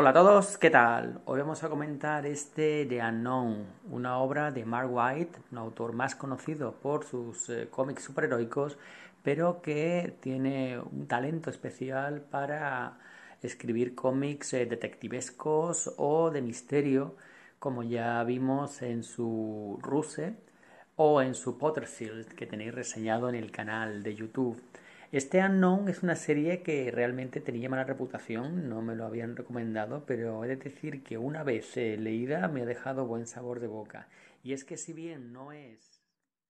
Hola a todos, ¿qué tal? Hoy vamos a comentar este The Unknown, una obra de Mark White, un autor más conocido por sus eh, cómics superheroicos, pero que tiene un talento especial para escribir cómics eh, detectivescos o de misterio, como ya vimos en su Ruse o en su Potterfield, que tenéis reseñado en el canal de YouTube. Este Unknown es una serie que realmente tenía mala reputación, no me lo habían recomendado, pero he de decir que una vez eh, leída me ha dejado buen sabor de boca. Y es que si bien no es...